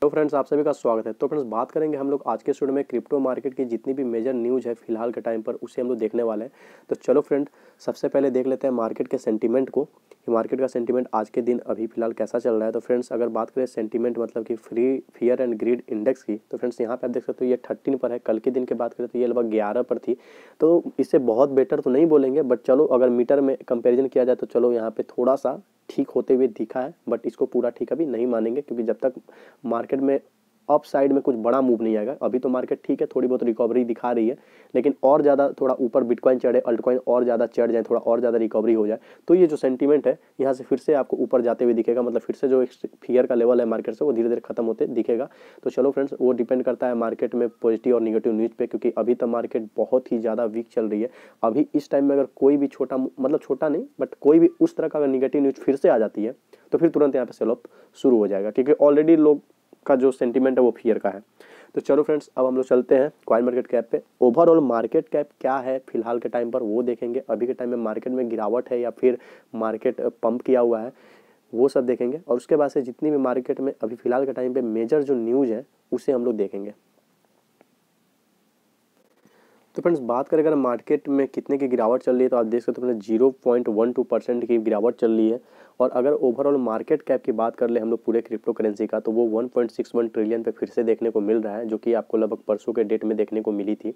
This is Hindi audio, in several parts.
तो फ्रेंड्स आप सभी का स्वागत है तो फ्रेंड्स बात करेंगे हम लोग आज के स्टूडियो में क्रिप्टो मार्केट की जितनी भी मेजर न्यूज़ है फिलहाल के टाइम पर उसे हम लोग देखने वाले हैं तो चलो फ्रेंड सबसे पहले देख लेते हैं मार्केट के सेंटीमेंट को कि मार्केट का सेंटीमेंट आज के दिन अभी फिलहाल कैसा चल रहा है तो फ्रेंड्स अगर बात करें सेंटीमेंट मतलब कि free fear and greed index की तो फ्रेंड्स यहाँ पे आप देख सकते हो ये थर्टीन पर है कल के दिन की बात करें तो ये लगभग ग्यारह पर थी तो इससे बहुत बेटर तो नहीं बोलेंगे बट चलो अगर मीटर में कंपेरिजन किया जाए तो चलो यहाँ पर थोड़ा सा ठीक होते हुए दिखा है बट इसको पूरा ठीक अभी नहीं मानेंगे क्योंकि जब तक मार्केट मार्केट में अप साइड में कुछ बड़ा मूव नहीं आएगा अभी तो मार्केट ठीक है थोड़ी बहुत रिकवरी दिखा रही है लेकिन और ज़्यादा थोड़ा ऊपर बिटकॉइन चढ़े अल्टकॉइन और ज़्यादा चढ़ जाए थोड़ा और ज़्यादा रिकवरी हो जाए तो ये जो सेंटीमेंट है यहाँ से फिर से आपको ऊपर जाते हुए दिखेगा मतलब फिर से जो फियर का लेवल है मार्केट से वो धीरे धीरे खत्म होते दिखेगा तो चलो फ्रेंड्स वो डिपेंड करता है मार्केट में पॉजिटिव और निगेटिव न्यूज़ पर क्योंकि अभी तो मार्केट बहुत ही ज़्यादा वीक चल रही है अभी इस टाइम में अगर कोई भी छोटा मतलब छोटा नहीं बट कोई भी उस तरह का अगर निगेटिव न्यूज़ फिर से आ जाती है तो फिर तुरंत यहाँ पे सेल शुरू हो जाएगा क्योंकि ऑलरेडी लोग का जो सेंटिमेंट है वो फियर का है तो चलो फ्रेंड्स अब हम लोग चलते हैं क्वाइन मार्केट कैप पे ओवरऑल मार्केट कैप क्या है फिलहाल के टाइम पर वो देखेंगे अभी के टाइम में मार्केट में गिरावट है या फिर मार्केट पंप किया हुआ है वो सब देखेंगे और उसके बाद से जितनी भी मार्केट में अभी फिलहाल के टाइम पे मेजर जो न्यूज़ है उसे हम लोग देखेंगे तो फ्रेंड्स बात करें अगर मार्केट में कितने की गिरावट चल रही है तो आप देख सकते हो तो zero point one two percent की गिरावट चल रही है और अगर ओवरऑल मार्केट कैप की बात कर ले हम लोग पूरे क्रिप्टो करेंसी का तो वो 1.61 ट्रिलियन पे फिर से देखने को मिल रहा है जो कि आपको लगभग परसों के डेट में देखने को मिली थी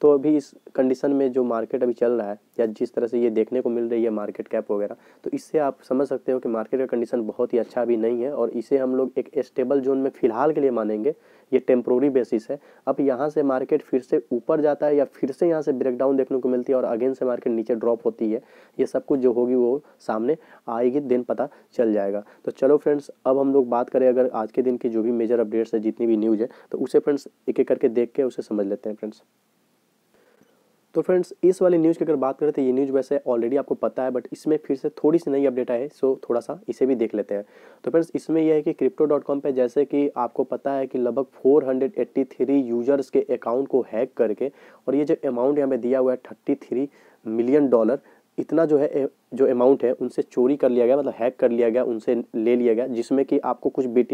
तो अभी इस कंडीशन में जो मार्केट अभी चल रहा है या जिस तरह से ये देखने को मिल रही है मार्केट कैप वगैरह तो इससे आप समझ सकते हो कि मार्केट का कंडीशन बहुत ही अच्छा अभी नहीं है और इसे हम लोग एक स्टेबल जोन में फिलहाल के लिए मानेंगे ये टेम्प्रोरी बेसिस है अब यहाँ से मार्केट फिर से ऊपर जाता है या फिर से यहाँ से ब्रेकडाउन देखने को मिलती है और अगेन से मार्केट नीचे ड्रॉप होती है ये सब कुछ जो होगी वो सामने आएगी दिन पता चल जाएगा तो चलो फ्रेंड्स अब हम लोग बात करें अगर आज के दिन की जो भी मेजर अपडेट्स है जितनी भी न्यूज़ है तो उसे फ्रेंड्स एक एक करके देख के उसे समझ लेते हैं फ्रेंड्स तो फ्रेंड्स इस वाली न्यूज़ की अगर बात करें तो ये न्यूज़ वैसे ऑलरेडी आपको पता है बट इसमें फिर से थोड़ी सी नई अपडेट आई है सो थोड़ा सा इसे भी देख लेते हैं तो फ्रेंड्स इसमें यह है कि क्रिप्टो डॉट कॉम पर जैसे कि आपको पता है कि लगभग 483 यूजर्स के अकाउंट को हैक करके और ये जो अमाउंट यहाँ पे दिया हुआ है थर्टी मिलियन डॉलर इतना जो है जो अमाउंट है उनसे चोरी कर लिया गया मतलब हैक कर लिया गया उनसे ले लिया गया जिसमें कि आपको कुछ बिट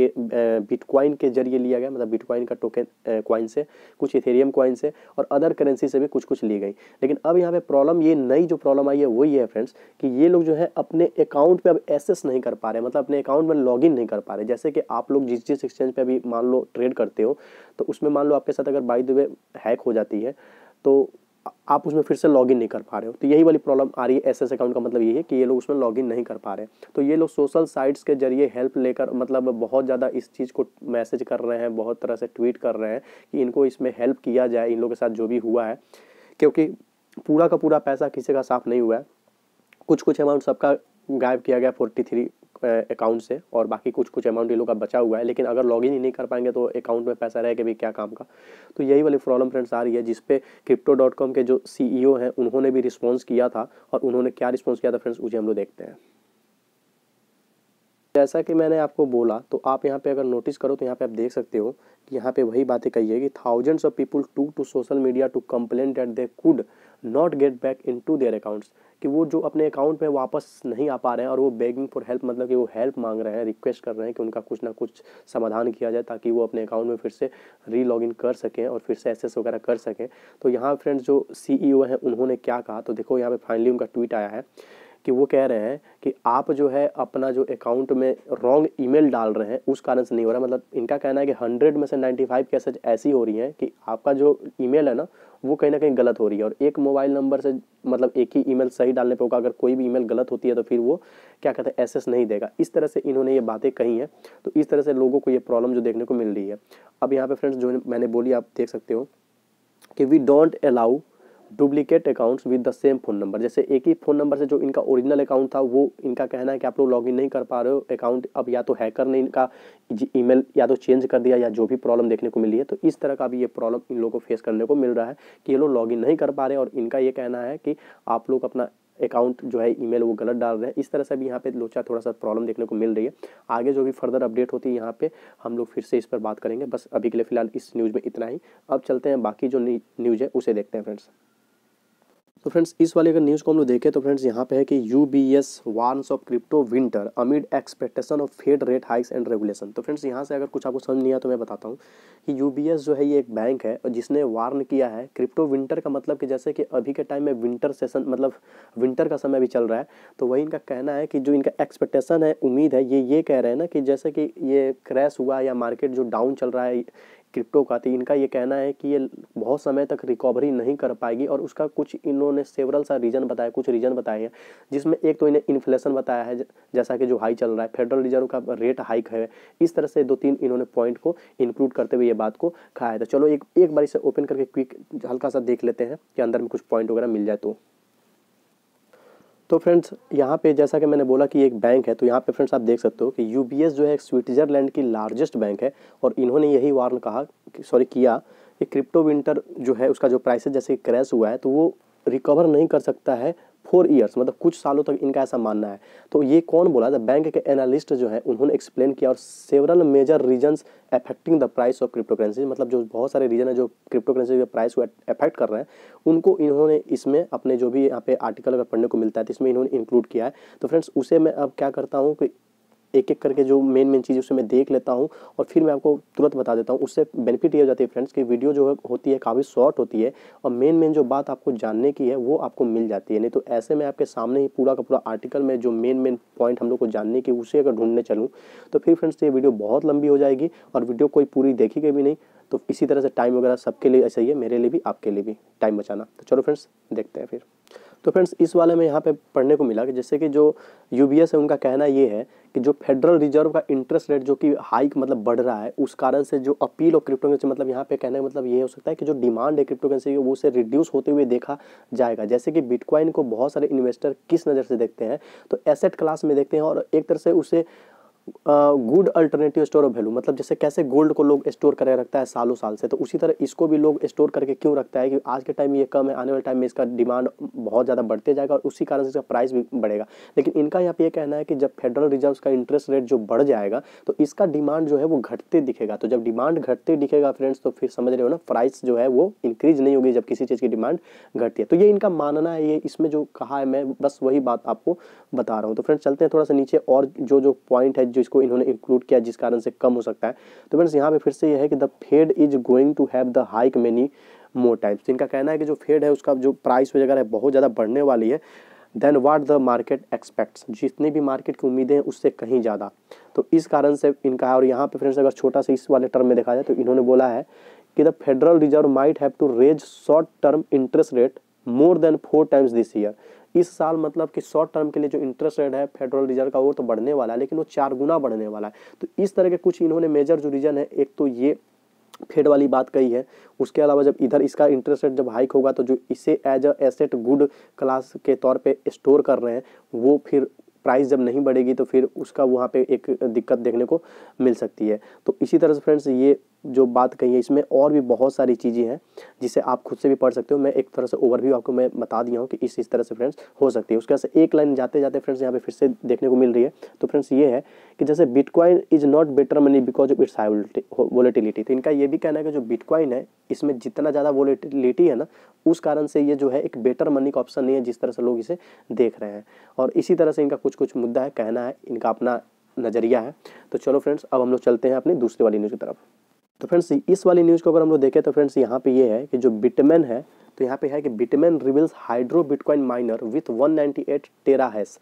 बिटकॉइन के जरिए लिया गया मतलब बिटकॉइन का टोकन कॉइन से कुछ इथेरियम कॉइन से और अदर करेंसी से भी कुछ कुछ ली गई लेकिन अब यहाँ पे प्रॉब्लम ये नई जो प्रॉब्लम आई है वो ये है फ्रेंड्स कि ये लोग जो है अपने अकाउंट पर अब एसेस नहीं कर पा रहे मतलब अपने अकाउंट में लॉग नहीं कर पा रहे जैसे कि आप लोग जिस जिस एक्सचेंज पर अभी मान लो ट्रेड करते हो तो उसमें मान लो आपके साथ अगर बाई द वे हैक हो जाती है तो आप उसमें फिर से लॉगिन नहीं कर पा रहे हो तो यही वाली प्रॉब्लम आ रही है एस एस अकाउंट का मतलब यही है कि ये लोग उसमें लॉगिन नहीं कर पा रहे तो ये लोग सोशल साइट्स के जरिए हेल्प लेकर मतलब बहुत ज़्यादा इस चीज़ को मैसेज कर रहे हैं बहुत तरह से ट्वीट कर रहे हैं कि इनको इसमें हेल्प किया जाए इन लोग के साथ जो भी हुआ है क्योंकि पूरा का पूरा पैसा किसी का साफ नहीं हुआ है कुछ कुछ अमाउंट सबका गायब किया गया फोर्टी थ्री अकाउंट से और बाकी कुछ कुछ अमाउंट ये लोग का बचा हुआ है लेकिन अगर लॉगिन ही नहीं कर पाएंगे तो अकाउंट में पैसा रहेगा भी क्या काम का तो यही वाली प्रॉब्लम फ्रेंड्स आ रही है जिसपे क्रिप्टो डॉट कॉम के जो सी ई हैं उन्होंने भी रिस्पॉन्स किया था और उन्होंने क्या रिस्पॉन्स किया था फ्रेंड्स उसे हम लोग देखते हैं जैसा कि मैंने आपको बोला तो आप यहाँ पे अगर नोटिस करो तो यहाँ पे आप देख सकते हो कि यहाँ पे वही बातें कही है कि thousands of people to to social media to complain that they could not get back into their accounts कि वो जो अपने अकाउंट में वापस नहीं आ पा रहे हैं और वो बेगिंग फॉर हेल्प मतलब कि वो हेल्प मांग रहे हैं रिक्वेस्ट कर रहे हैं कि उनका कुछ ना कुछ समाधान किया जाए ताकि वो अपने अकाउंट में फिर से री लॉग इन कर सकें और फिर से एसेस वगैरह कर सकें तो यहाँ फ्रेंड्स जो सी ई ओ हैं उन्होंने क्या कहा तो देखो यहाँ पर फाइनली उनका ट्वीट आया है कि वो कह रहे हैं कि आप जो है अपना जो अकाउंट में रॉन्ग ईमेल डाल रहे हैं उस कारण से नहीं हो रहा मतलब इनका कहना है कि हंड्रेड में से नाइन्टी फाइव कैसेज ऐसी हो रही हैं कि आपका जो ईमेल है ना वो कहीं ना कहीं गलत हो रही है और एक मोबाइल नंबर से मतलब एक ही ईमेल सही डालने पर होगा अगर कोई भी ईमेल गलत होती है तो फिर वो क्या कहते हैं एसेस नहीं देगा इस तरह से इन्होंने ये बातें कही हैं तो इस तरह से लोगों को ये प्रॉब्लम जो देखने को मिल रही है अब यहाँ पर फ्रेंड्स जो मैंने बोली आप देख सकते हो कि we don't allow duplicate accounts with the same phone number जैसे एक ही फोन नंबर से जो इनका ओरिजिनल अकाउंट था वो इनका कहना है कि आप लोग लॉगिन नहीं कर पा रहे हो अकाउंट अब या तो हैकर ने इनका ईमेल या तो चेंज कर दिया या जो भी प्रॉब्लम देखने को मिली है तो इस तरह का भी ये प्रॉब्लम इन लोगों को फेस करने को मिल रहा है कि ये लोग लॉगिन नहीं कर पा रहे और इनका ये कहना है कि आप लोग अपना अकाउंट जो है ईमेल वो गलत डाल रहे हैं इस तरह से भी यहाँ पे लोचा थोड़ा सा प्रॉब्लम देखने को मिल रही है आगे जो भी फर्दर अपडेट होती है यहाँ पे हम लोग फिर से इस पर बात करेंगे बस अभी के लिए फिलहाल इस न्यूज़ में इतना ही अब चलते हैं बाकी जो न्यूज़ है उसे देखते हैं फ्रेंड्स तो फ्रेंड्स इस वाले अगर न्यूज़ को हम लोग देखें तो फ्रेंड्स यहाँ पे है कि U B S warns of crypto winter amid expectation of Fed rate hikes and regulation तो फ्रेंड्स यहाँ से अगर कुछ आपको समझ नहीं आया तो मैं बताता हूँ कि यू बी एस जो है ये एक बैंक है और जिसने वार्न किया है क्रिप्टो विंटर का मतलब कि जैसे कि अभी के टाइम में विंटर सेशन मतलब विंटर का समय अभी चल रहा है तो वही इनका कहना है कि जो इनका एक्सपेक्टेशन है उम्मीद है ये ये कह रहे हैं ना कि जैसे कि ये क्रैश हुआ या मार्केट जो डाउन चल रहा है क्रिप्टो का थी इनका ये कहना है कि ये बहुत समय तक रिकवरी नहीं कर पाएगी और उसका कुछ इन्होंने सेवरल सा रीज़न बताया कुछ रीज़न बताए हैं जिसमें एक तो इन्हें इन्फ्लेशन बताया है जैसा कि जो हाई चल रहा है फेडरल रिजर्व का रेट हाइक है इस तरह से दो तीन इन्होंने पॉइंट को इंक्लूड करते हुए ये बात को खाया था तो चलो एक एक बार इसे ओपन करके क्विक हल्का सा देख लेते हैं कि अंदर में कुछ पॉइंट वगैरह मिल जाए तो तो फ्रेंड्स यहाँ पे जैसा कि मैंने बोला कि एक बैंक है तो यहाँ पे फ्रेंड्स आप देख सकते हो कि यू जो है स्विट्ज़रलैंड की लार्जेस्ट बैंक है और इन्होंने यही वार्न कहा सॉरी किया कि क्रिप्टो विंटर जो है उसका जो प्राइसेज जैसे क्रैश हुआ है तो वो रिकवर नहीं कर सकता है फोर ईयर्स मतलब कुछ सालों तक इनका ऐसा मानना है तो ये कौन बोला द बैंक के एनालिस्ट जो है उन्होंने एक्सप्लेन किया और several major reasons affecting the price of crypto currency मतलब जो बहुत सारे रीजन है जो क्रिप्टो करेंसी के प्राइस को अफेक्ट कर रहे हैं उनको इन्होंने इसमें अपने जो भी यहाँ पे आर्टिकल अगर पढ़ने को मिलता है तो इसमें इन्होंने इंक्लूड किया है तो फ्रेंड्स उसे मैं अब क्या करता हूँ कि एक एक करके जो मेन मेन चीज़ उसे मैं देख लेता हूँ और फिर मैं आपको तुरंत बता देता हूँ उससे बेनिफिट ये हो जाती है फ्रेंड्स कि वीडियो जो है होती है काफ़ी शॉर्ट होती है और मेन मेन जो बात आपको जानने की है वो आपको मिल जाती है नहीं तो ऐसे में आपके सामने ही पूरा का पूरा आर्टिकल में जो मेन मेन पॉइंट हम लोग को जानने की उसे अगर ढूंढने चलूँ तो फिर फ्रेंड्स तो ये वीडियो बहुत लंबी हो जाएगी और वीडियो कोई पूरी देखेगी भी नहीं तो इसी तरह से टाइम वगैरह सबके लिए ऐसा ही है मेरे लिए भी आपके लिए भी टाइम बचाना तो चलो फ्रेंड्स देखते हैं फिर तो फ्रेंड्स इस वाले में यहाँ पे पढ़ने को मिला कि जैसे कि जो यू है उनका कहना ये है कि जो फेडरल रिजर्व का इंटरेस्ट रेट जो कि हाइक मतलब बढ़ रहा है उस कारण से जो अपील और क्रिप्टो करेंसी मतलब यहाँ पे कहने का मतलब ये हो सकता है कि जो डिमांड है क्रिप्टो करेंसी की वो उसे रिड्यूस होते हुए देखा जाएगा जैसे कि बिटकॉइन को बहुत सारे इन्वेस्टर किस नज़र से देखते हैं तो एसेट क्लास में देखते हैं और एक तरह से उसे good alternative store of value मतलब जैसे कैसे गोल्ड को लोग स्टोर करके रखता है सालों साल से तो उसी तरह इसको भी लोग स्टोर करके क्यों रखता है कि आज के टाइम ये कम है आने वाले टाइम में इसका डिमांड बहुत ज़्यादा बढ़ते जाएगा और उसी कारण से इसका प्राइस भी बढ़ेगा लेकिन इनका यहाँ पर यह कहना है कि जब फेडरल रिजर्व का इंटरेस्ट रेट जो बढ़ जाएगा तो इसका डिमांड जो है वो घटते दिखेगा तो जब डिमांड घटते दिखेगा फ्रेंड्स तो फिर समझ रहे हो ना प्राइस जो है वो इंक्रीज नहीं होगी जब किसी चीज़ की डिमांड घटती है तो ये इनका मानना है ये इसमें जो कहा है मैं बस वही बात आपको बता रहा हूँ तो फ्रेंड्स चलते हैं थोड़ा सा नीचे और जो जो पॉइंट है जिसको इन्होंने इंक्लूड किया जिस कारण से कम हो सकता है तो फ्रेंड्स यहाँ पे फिर से यह है कि the Fed is going to have the hike many more times इनका कहना है कि जो फेड है उसका जो प्राइस वगैरह है बहुत ज़्यादा बढ़ने वाली है then what the market expects जितनी भी मार्केट की उम्मीदें हैं उससे कहीं ज़्यादा तो इस कारण से इनका है और यहाँ पे फ्रेंड्स अगर छोटा सा इस वाले टर्म में देखा जाए तो इन्होंने बोला है कि the federal reserve might have to raise short term interest rate more than four times this year इस साल मतलब कि शॉर्ट टर्म के लिए जो इंटरेस्ट रेट है फेडरल रिजर्व का वो तो बढ़ने वाला है लेकिन वो चार गुना बढ़ने वाला है तो इस तरह के कुछ इन्होंने मेजर जो रीज़न है एक तो ये फेड वाली बात कही है उसके अलावा जब इधर इसका इंटरेस्ट रेट जब हाइक होगा तो जो इसे as a asset good class के तौर पर स्टोर कर रहे हैं वो फिर प्राइस जब नहीं बढ़ेगी तो फिर उसका वहाँ पे एक दिक्कत देखने को मिल सकती है तो इसी तरह से फ्रेंड्स ये जो बात कही है इसमें और भी बहुत सारी चीज़ें हैं जिसे आप खुद से भी पढ़ सकते हो मैं एक तरह से ओवरव्यू आपको मैं बता दिया हूँ कि इस इस तरह से फ्रेंड्स हो सकती है उसके बाद से एक लाइन जाते जाते फ्रेंड्स यहाँ पे फिर से देखने को मिल रही है तो फ्रेंड्स ये है कि जैसे bitcoin is not better money because of its volatility तो इनका ये भी कहना है कि जो बिटकॉइन है इसमें जितना ज़्यादा वोलेटिलिटी है ना उस कारण से ये जो है एक बेटर मनी का ऑप्शन नहीं है जिस तरह से लोग इसे देख रहे हैं और इसी तरह से इनका कुछ कुछ मुद्दा है कहना है इनका अपना नज़रिया है तो चलो फ्रेंड्स अब हम लोग चलते हैं अपनी दूसरी वाली न्यूज़ की तरफ तो फ्रेंड्स इस वाली न्यूज़ को अगर हम लोग देखें तो फ्रेंड्स यहाँ पे ये है कि जो बिटमैन है तो यहाँ पे है कि Bitmain reveals hydro bitcoin miner with 198 tera hash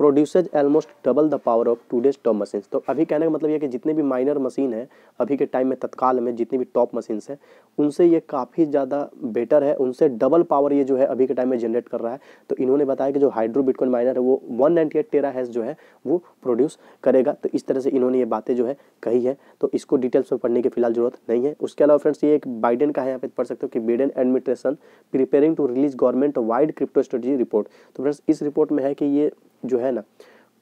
produces almost double the power of today's top machines तो अभी कहने का मतलब ये कि जितने भी माइनर मशीन है अभी के टाइम में तत्काल में जितनी भी टॉप मशीन्स हैं उनसे ये काफ़ी ज़्यादा बेटर है उनसे डबल पावर ये जो है अभी के टाइम में जनरेट कर रहा है तो इन्होंने बताया कि जो हाइड्रो बिटकॉइन माइनर है वो वन नाइन्टी टेरा हैज जो है वो प्रोड्यूस करेगा तो इस तरह से इन्होंने ये बातें जो है कही है तो इसको डिटेल्स में पढ़ने की फिलहाल जरूरत नहीं है उसके अलावा फ्रेंड्स ये एक बाइडन का है यहाँ पे पढ़ सकते हो कि Biden administration preparing to release government wide crypto strategy report तो फ्रेंड्स इस रिपोर्ट में है कि ये जो है ना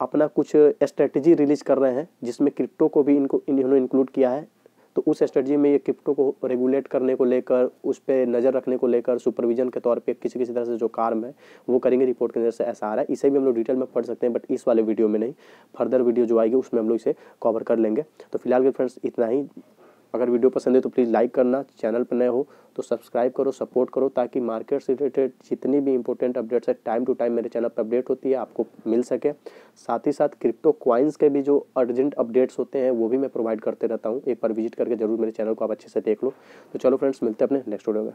अपना कुछ स्ट्रेटजी रिलीज कर रहे हैं जिसमें क्रिप्टो को भी इनको इन्होंने इंक्लूड किया है तो उस स्ट्रेटजी में ये क्रिप्टो को रेगुलेट करने को लेकर उस पर नज़र रखने को लेकर सुपरविजन के तौर पे किसी किसी तरह से जो कार्म है वो करेंगे रिपोर्ट के अंदर से ऐसा आ रहा है इसे भी हम लोग डिटेल में पढ़ सकते हैं बट इस वाले वीडियो में नहीं फर्दर वीडियो जो आएगी उसमें हम लोग इसे कवर कर लेंगे तो फिलहाल के फ्रेंड्स इतना ही अगर वीडियो पसंद है तो प्लीज़ लाइक करना चैनल पर नए हो तो सब्सक्राइब करो सपोर्ट करो ताकि मार्केट से रिलेटेड जितनी भी इंपॉर्टेंट अपडेट्स है टाइम टू टाइम मेरे चैनल पर अपडेट होती है आपको मिल सके साथ ही साथ क्रिप्टो क्वाइंस के भी जो अर्जेंट अपडेट्स होते हैं वो भी मैं प्रोवाइड करते रहता हूँ एक बार विजिट करके जरूर मेरे चैनल को आप अच्छे से देख लो तो चलो फ्रेंड्स मिलते हैं अपने नेक्स्ट वीडियो में